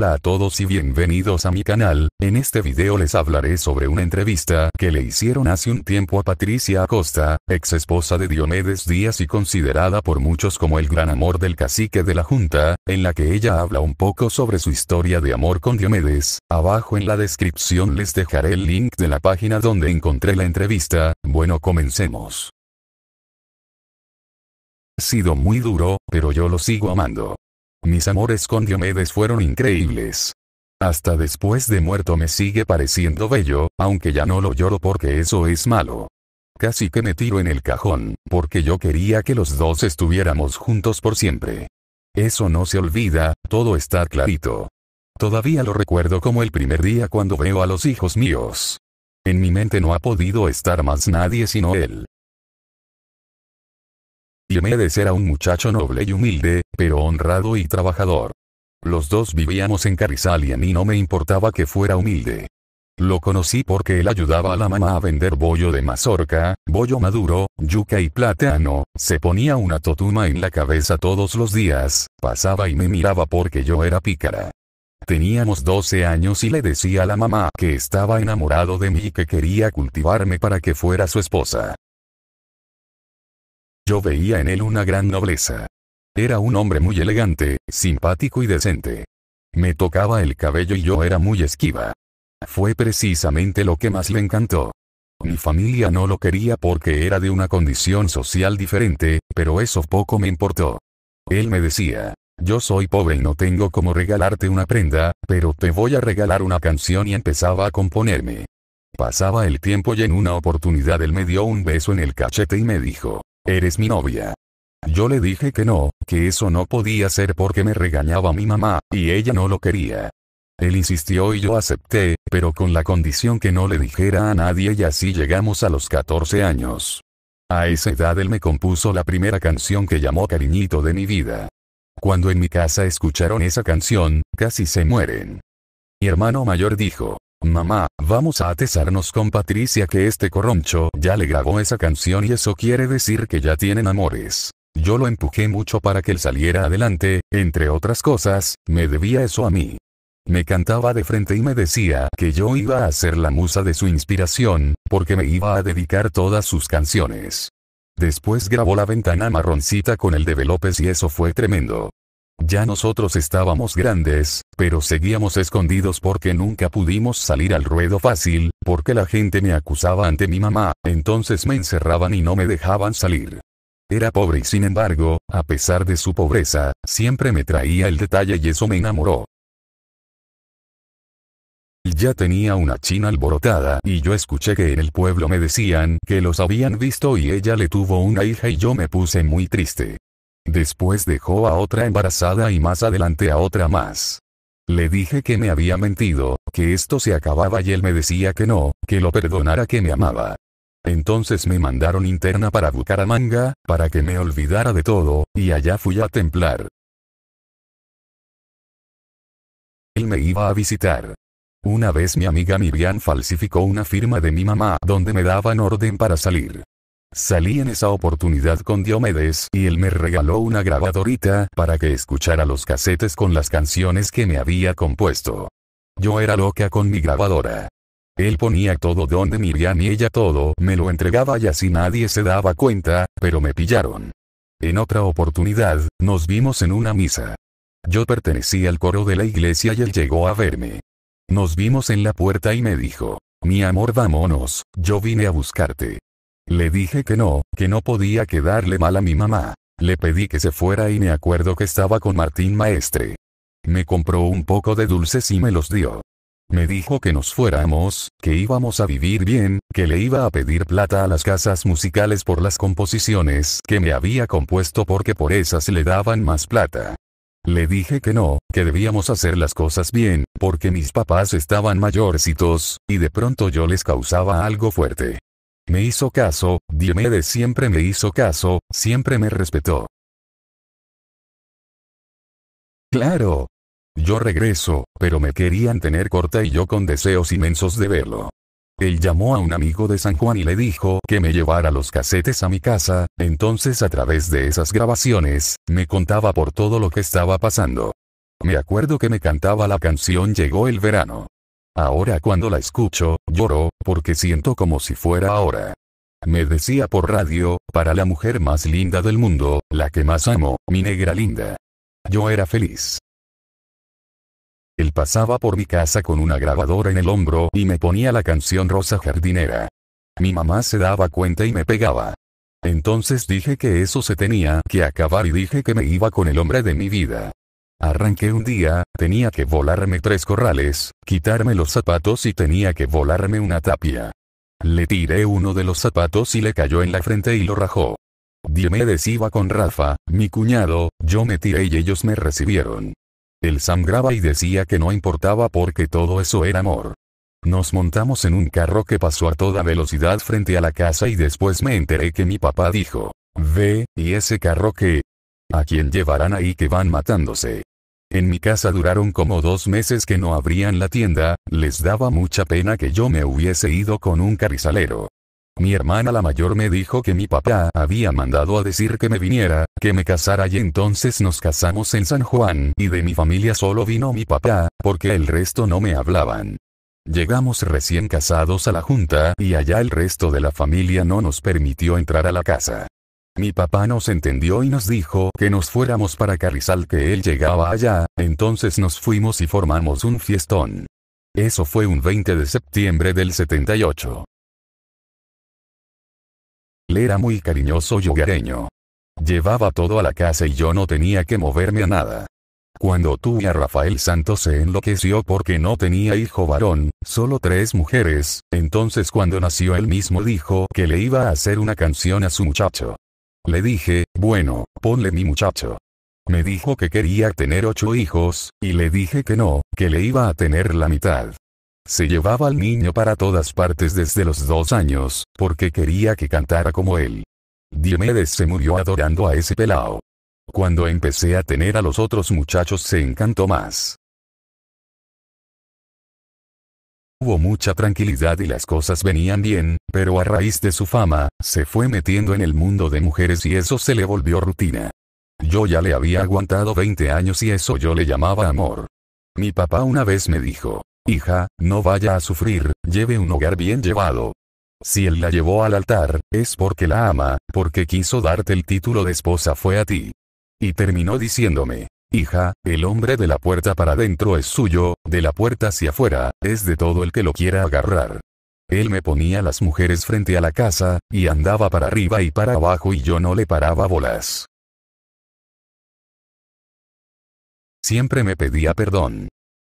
Hola a todos y bienvenidos a mi canal, en este video les hablaré sobre una entrevista que le hicieron hace un tiempo a Patricia Acosta, ex esposa de Diomedes Díaz y considerada por muchos como el gran amor del cacique de la Junta, en la que ella habla un poco sobre su historia de amor con Diomedes, abajo en la descripción les dejaré el link de la página donde encontré la entrevista, bueno comencemos. Ha sido muy duro, pero yo lo sigo amando. Mis amores con Diomedes fueron increíbles. Hasta después de muerto me sigue pareciendo bello, aunque ya no lo lloro porque eso es malo. Casi que me tiro en el cajón, porque yo quería que los dos estuviéramos juntos por siempre. Eso no se olvida, todo está clarito. Todavía lo recuerdo como el primer día cuando veo a los hijos míos. En mi mente no ha podido estar más nadie sino él. Diomedes era un muchacho noble y humilde, pero honrado y trabajador. Los dos vivíamos en Carrizal y no me importaba que fuera humilde. Lo conocí porque él ayudaba a la mamá a vender bollo de mazorca, bollo maduro, yuca y plátano, se ponía una totuma en la cabeza todos los días, pasaba y me miraba porque yo era pícara. Teníamos 12 años y le decía a la mamá que estaba enamorado de mí y que quería cultivarme para que fuera su esposa. Yo veía en él una gran nobleza. Era un hombre muy elegante, simpático y decente. Me tocaba el cabello y yo era muy esquiva. Fue precisamente lo que más le encantó. Mi familia no lo quería porque era de una condición social diferente, pero eso poco me importó. Él me decía, yo soy pobre y no tengo cómo regalarte una prenda, pero te voy a regalar una canción y empezaba a componerme. Pasaba el tiempo y en una oportunidad él me dio un beso en el cachete y me dijo, ¿Eres mi novia? Yo le dije que no, que eso no podía ser porque me regañaba mi mamá, y ella no lo quería. Él insistió y yo acepté, pero con la condición que no le dijera a nadie y así llegamos a los 14 años. A esa edad él me compuso la primera canción que llamó Cariñito de mi vida. Cuando en mi casa escucharon esa canción, casi se mueren. Mi hermano mayor dijo, Mamá, vamos a atesarnos con Patricia que este corroncho ya le grabó esa canción y eso quiere decir que ya tienen amores. Yo lo empujé mucho para que él saliera adelante, entre otras cosas, me debía eso a mí. Me cantaba de frente y me decía que yo iba a ser la musa de su inspiración, porque me iba a dedicar todas sus canciones. Después grabó la ventana marroncita con el de Velópez y eso fue tremendo. Ya nosotros estábamos grandes, pero seguíamos escondidos porque nunca pudimos salir al ruedo fácil, porque la gente me acusaba ante mi mamá, entonces me encerraban y no me dejaban salir. Era pobre y sin embargo, a pesar de su pobreza, siempre me traía el detalle y eso me enamoró. Ya tenía una china alborotada y yo escuché que en el pueblo me decían que los habían visto y ella le tuvo una hija y yo me puse muy triste. Después dejó a otra embarazada y más adelante a otra más. Le dije que me había mentido, que esto se acababa y él me decía que no, que lo perdonara que me amaba. Entonces me mandaron interna para Bucaramanga, para que me olvidara de todo, y allá fui a templar. Él me iba a visitar. Una vez mi amiga Miriam falsificó una firma de mi mamá donde me daban orden para salir. Salí en esa oportunidad con Diomedes y él me regaló una grabadorita para que escuchara los casetes con las canciones que me había compuesto. Yo era loca con mi grabadora. Él ponía todo donde Miriam y ella todo me lo entregaba y así nadie se daba cuenta, pero me pillaron. En otra oportunidad, nos vimos en una misa. Yo pertenecía al coro de la iglesia y él llegó a verme. Nos vimos en la puerta y me dijo, mi amor vámonos, yo vine a buscarte. Le dije que no, que no podía quedarle mal a mi mamá. Le pedí que se fuera y me acuerdo que estaba con Martín Maestre. Me compró un poco de dulces y me los dio. Me dijo que nos fuéramos, que íbamos a vivir bien, que le iba a pedir plata a las casas musicales por las composiciones que me había compuesto porque por esas le daban más plata. Le dije que no, que debíamos hacer las cosas bien, porque mis papás estaban mayorcitos, y de pronto yo les causaba algo fuerte. Me hizo caso, de siempre me hizo caso, siempre me respetó. Claro. Yo regreso, pero me querían tener corta y yo con deseos inmensos de verlo. Él llamó a un amigo de San Juan y le dijo que me llevara los casetes a mi casa, entonces a través de esas grabaciones, me contaba por todo lo que estaba pasando. Me acuerdo que me cantaba la canción Llegó el verano. Ahora cuando la escucho, lloro, porque siento como si fuera ahora. Me decía por radio, para la mujer más linda del mundo, la que más amo, mi negra linda. Yo era feliz. Él pasaba por mi casa con una grabadora en el hombro y me ponía la canción Rosa Jardinera. Mi mamá se daba cuenta y me pegaba. Entonces dije que eso se tenía que acabar y dije que me iba con el hombre de mi vida. Arranqué un día, tenía que volarme tres corrales, quitarme los zapatos y tenía que volarme una tapia. Le tiré uno de los zapatos y le cayó en la frente y lo rajó. dime iba con Rafa, mi cuñado, yo me tiré y ellos me recibieron. El sangraba y decía que no importaba porque todo eso era amor. Nos montamos en un carro que pasó a toda velocidad frente a la casa y después me enteré que mi papá dijo, ve, y ese carro que... ¿A quién llevarán ahí que van matándose? En mi casa duraron como dos meses que no abrían la tienda, les daba mucha pena que yo me hubiese ido con un carrizalero. Mi hermana la mayor me dijo que mi papá había mandado a decir que me viniera, que me casara y entonces nos casamos en San Juan, y de mi familia solo vino mi papá, porque el resto no me hablaban. Llegamos recién casados a la junta, y allá el resto de la familia no nos permitió entrar a la casa. Mi papá nos entendió y nos dijo que nos fuéramos para Carrizal que él llegaba allá, entonces nos fuimos y formamos un fiestón. Eso fue un 20 de septiembre del 78. Él era muy cariñoso y hogareño. Llevaba todo a la casa y yo no tenía que moverme a nada. Cuando y a Rafael Santos se enloqueció porque no tenía hijo varón, solo tres mujeres, entonces cuando nació él mismo dijo que le iba a hacer una canción a su muchacho. Le dije, bueno, ponle mi muchacho. Me dijo que quería tener ocho hijos, y le dije que no, que le iba a tener la mitad. Se llevaba al niño para todas partes desde los dos años, porque quería que cantara como él. Diomedes se murió adorando a ese pelao. Cuando empecé a tener a los otros muchachos se encantó más. Hubo mucha tranquilidad y las cosas venían bien, pero a raíz de su fama, se fue metiendo en el mundo de mujeres y eso se le volvió rutina. Yo ya le había aguantado 20 años y eso yo le llamaba amor. Mi papá una vez me dijo, hija, no vaya a sufrir, lleve un hogar bien llevado. Si él la llevó al altar, es porque la ama, porque quiso darte el título de esposa fue a ti. Y terminó diciéndome, Hija, el hombre de la puerta para adentro es suyo, de la puerta hacia afuera, es de todo el que lo quiera agarrar. Él me ponía las mujeres frente a la casa, y andaba para arriba y para abajo y yo no le paraba bolas. Siempre me pedía perdón.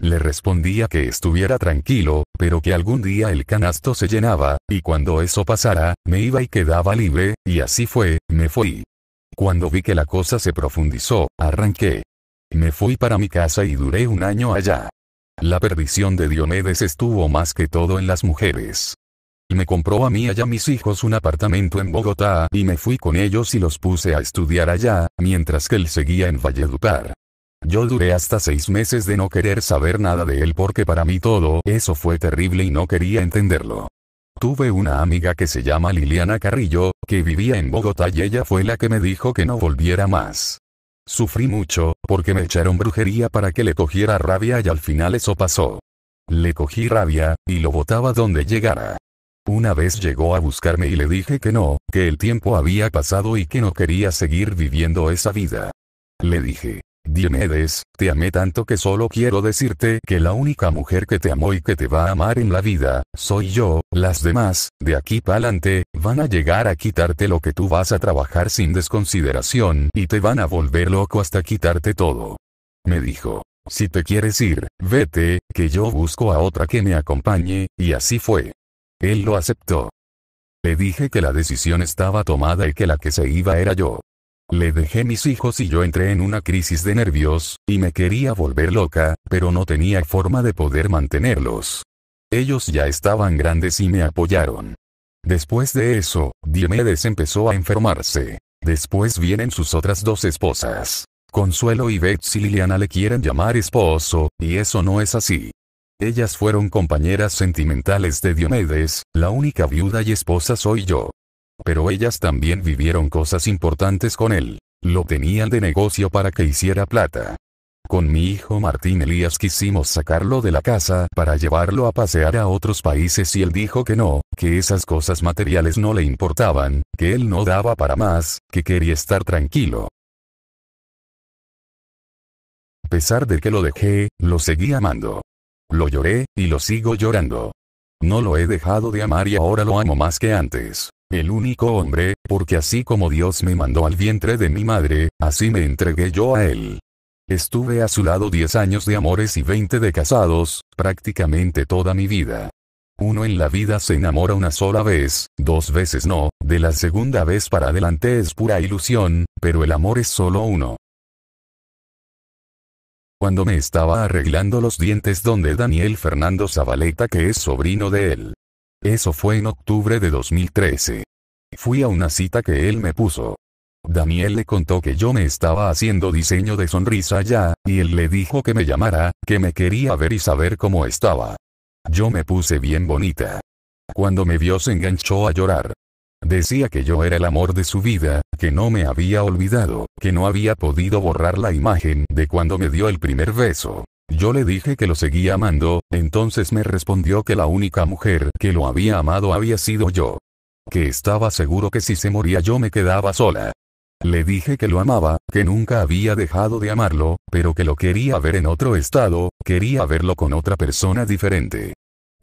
Le respondía que estuviera tranquilo, pero que algún día el canasto se llenaba, y cuando eso pasara, me iba y quedaba libre, y así fue, me fui. Cuando vi que la cosa se profundizó, arranqué. Me fui para mi casa y duré un año allá. La perdición de Diomedes estuvo más que todo en las mujeres. Me compró a mí y a mis hijos un apartamento en Bogotá y me fui con ellos y los puse a estudiar allá, mientras que él seguía en Valledupar. Yo duré hasta seis meses de no querer saber nada de él porque para mí todo eso fue terrible y no quería entenderlo. Tuve una amiga que se llama Liliana Carrillo, que vivía en Bogotá y ella fue la que me dijo que no volviera más. Sufrí mucho, porque me echaron brujería para que le cogiera rabia y al final eso pasó. Le cogí rabia, y lo botaba donde llegara. Una vez llegó a buscarme y le dije que no, que el tiempo había pasado y que no quería seguir viviendo esa vida. Le dije, Diomedes, te amé tanto que solo quiero decirte que la única mujer que te amó y que te va a amar en la vida, soy yo, las demás, de aquí pa'lante, van a llegar a quitarte lo que tú vas a trabajar sin desconsideración y te van a volver loco hasta quitarte todo. Me dijo. Si te quieres ir, vete, que yo busco a otra que me acompañe, y así fue. Él lo aceptó. Le dije que la decisión estaba tomada y que la que se iba era yo. Le dejé mis hijos y yo entré en una crisis de nervios, y me quería volver loca, pero no tenía forma de poder mantenerlos. Ellos ya estaban grandes y me apoyaron. Después de eso, Diomedes empezó a enfermarse. Después vienen sus otras dos esposas. Consuelo y Betsy Liliana le quieren llamar esposo, y eso no es así. Ellas fueron compañeras sentimentales de Diomedes, la única viuda y esposa soy yo pero ellas también vivieron cosas importantes con él. Lo tenían de negocio para que hiciera plata. Con mi hijo Martín Elías quisimos sacarlo de la casa para llevarlo a pasear a otros países y él dijo que no, que esas cosas materiales no le importaban, que él no daba para más, que quería estar tranquilo. A pesar de que lo dejé, lo seguí amando. Lo lloré, y lo sigo llorando. No lo he dejado de amar y ahora lo amo más que antes. El único hombre, porque así como Dios me mandó al vientre de mi madre, así me entregué yo a él. Estuve a su lado 10 años de amores y 20 de casados, prácticamente toda mi vida. Uno en la vida se enamora una sola vez, dos veces no, de la segunda vez para adelante es pura ilusión, pero el amor es solo uno cuando me estaba arreglando los dientes donde Daniel Fernando Zabaleta que es sobrino de él. Eso fue en octubre de 2013. Fui a una cita que él me puso. Daniel le contó que yo me estaba haciendo diseño de sonrisa ya, y él le dijo que me llamara, que me quería ver y saber cómo estaba. Yo me puse bien bonita. Cuando me vio se enganchó a llorar. Decía que yo era el amor de su vida, que no me había olvidado, que no había podido borrar la imagen de cuando me dio el primer beso. Yo le dije que lo seguía amando, entonces me respondió que la única mujer que lo había amado había sido yo. Que estaba seguro que si se moría yo me quedaba sola. Le dije que lo amaba, que nunca había dejado de amarlo, pero que lo quería ver en otro estado, quería verlo con otra persona diferente.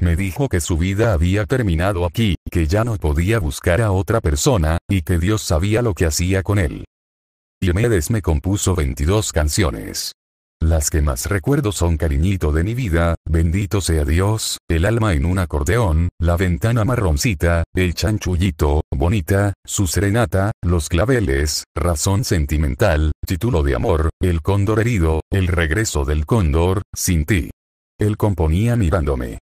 Me dijo que su vida había terminado aquí, que ya no podía buscar a otra persona, y que Dios sabía lo que hacía con él. Medes me compuso 22 canciones. Las que más recuerdo son Cariñito de mi vida, Bendito sea Dios, El alma en un acordeón, La ventana marroncita, El chanchullito, Bonita, Su serenata, Los claveles, Razón sentimental, Título de amor, El cóndor herido, El regreso del cóndor, Sin ti. Él componía mirándome.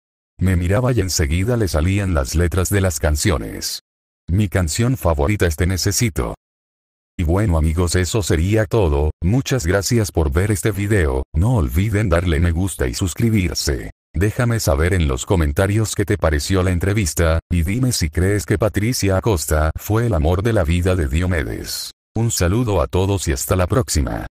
Me miraba y enseguida le salían las letras de las canciones. Mi canción favorita es Te Necesito. Y bueno amigos eso sería todo, muchas gracias por ver este video, no olviden darle me gusta y suscribirse. Déjame saber en los comentarios qué te pareció la entrevista, y dime si crees que Patricia Acosta fue el amor de la vida de Diomedes. Un saludo a todos y hasta la próxima.